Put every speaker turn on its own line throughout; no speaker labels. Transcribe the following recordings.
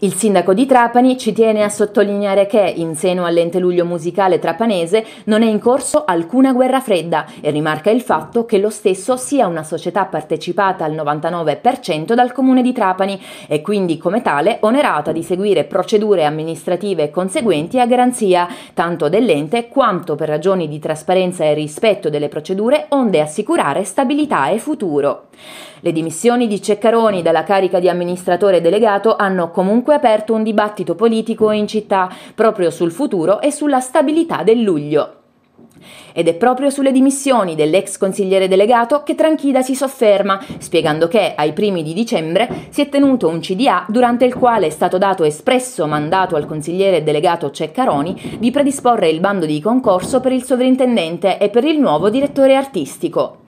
Il sindaco di Trapani ci tiene a sottolineare che, in seno all'ente luglio musicale trapanese, non è in corso alcuna guerra fredda e rimarca il fatto che lo stesso sia una società partecipata al 99% dal comune di Trapani e quindi come tale onerata di seguire procedure amministrative conseguenti a garanzia tanto dell'ente quanto per ragioni di trasparenza e rispetto delle procedure onde assicurare stabilità e futuro. Le dimissioni di Ceccaroni dalla carica di amministratore delegato hanno comunque dunque aperto un dibattito politico in città proprio sul futuro e sulla stabilità del luglio. Ed è proprio sulle dimissioni dell'ex consigliere delegato che Tranchida si sofferma, spiegando che ai primi di dicembre si è tenuto un CDA durante il quale è stato dato espresso mandato al consigliere delegato Ceccaroni di predisporre il bando di concorso per il sovrintendente e per il nuovo direttore artistico.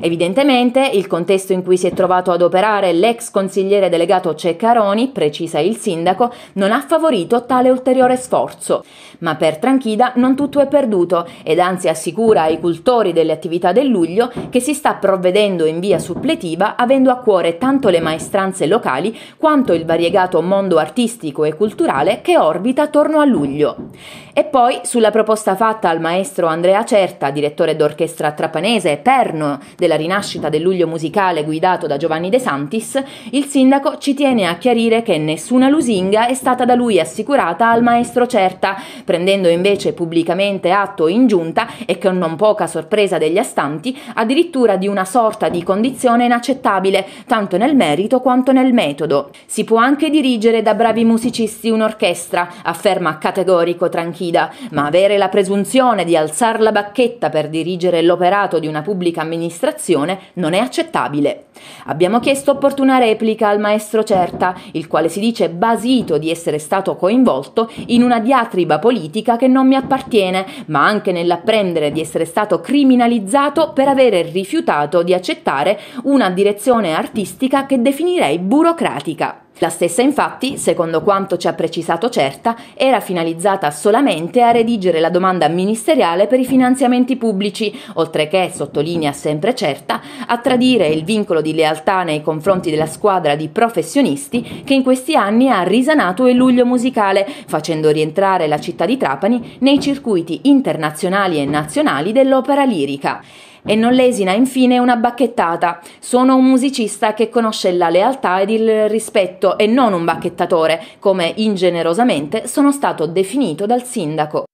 Evidentemente il contesto in cui si è trovato ad operare l'ex consigliere delegato Ceccaroni, precisa il sindaco, non ha favorito tale ulteriore sforzo. Ma per Tranchida non tutto è perduto ed anzi assicura ai cultori delle attività del luglio che si sta provvedendo in via suppletiva avendo a cuore tanto le maestranze locali quanto il variegato mondo artistico e culturale che orbita attorno a luglio. E poi sulla proposta fatta al maestro Andrea Certa, direttore d'orchestra trapanese, perno della rinascita del luglio musicale guidato da Giovanni De Santis, il sindaco ci tiene a chiarire che nessuna lusinga è stata da lui assicurata al maestro Certa, prendendo invece pubblicamente atto in giunta e con non poca sorpresa degli astanti addirittura di una sorta di condizione inaccettabile, tanto nel merito quanto nel metodo. Si può anche dirigere da bravi musicisti un'orchestra, afferma categorico Tranchida, ma avere la presunzione di alzar la bacchetta per dirigere l'operato di una pubblica amministrazione amministrazione non è accettabile. Abbiamo chiesto opportuna replica al maestro Certa, il quale si dice basito di essere stato coinvolto in una diatriba politica che non mi appartiene, ma anche nell'apprendere di essere stato criminalizzato per avere rifiutato di accettare una direzione artistica che definirei burocratica. La stessa infatti, secondo quanto ci ha precisato Certa, era finalizzata solamente a redigere la domanda ministeriale per i finanziamenti pubblici, oltre che, sottolinea sempre Certa, a tradire il vincolo di lealtà nei confronti della squadra di professionisti che in questi anni ha risanato il luglio musicale, facendo rientrare la città di Trapani nei circuiti internazionali e nazionali dell'opera lirica e non lesina infine una bacchettata. Sono un musicista che conosce la lealtà ed il rispetto e non un bacchettatore, come ingenerosamente sono stato definito dal sindaco.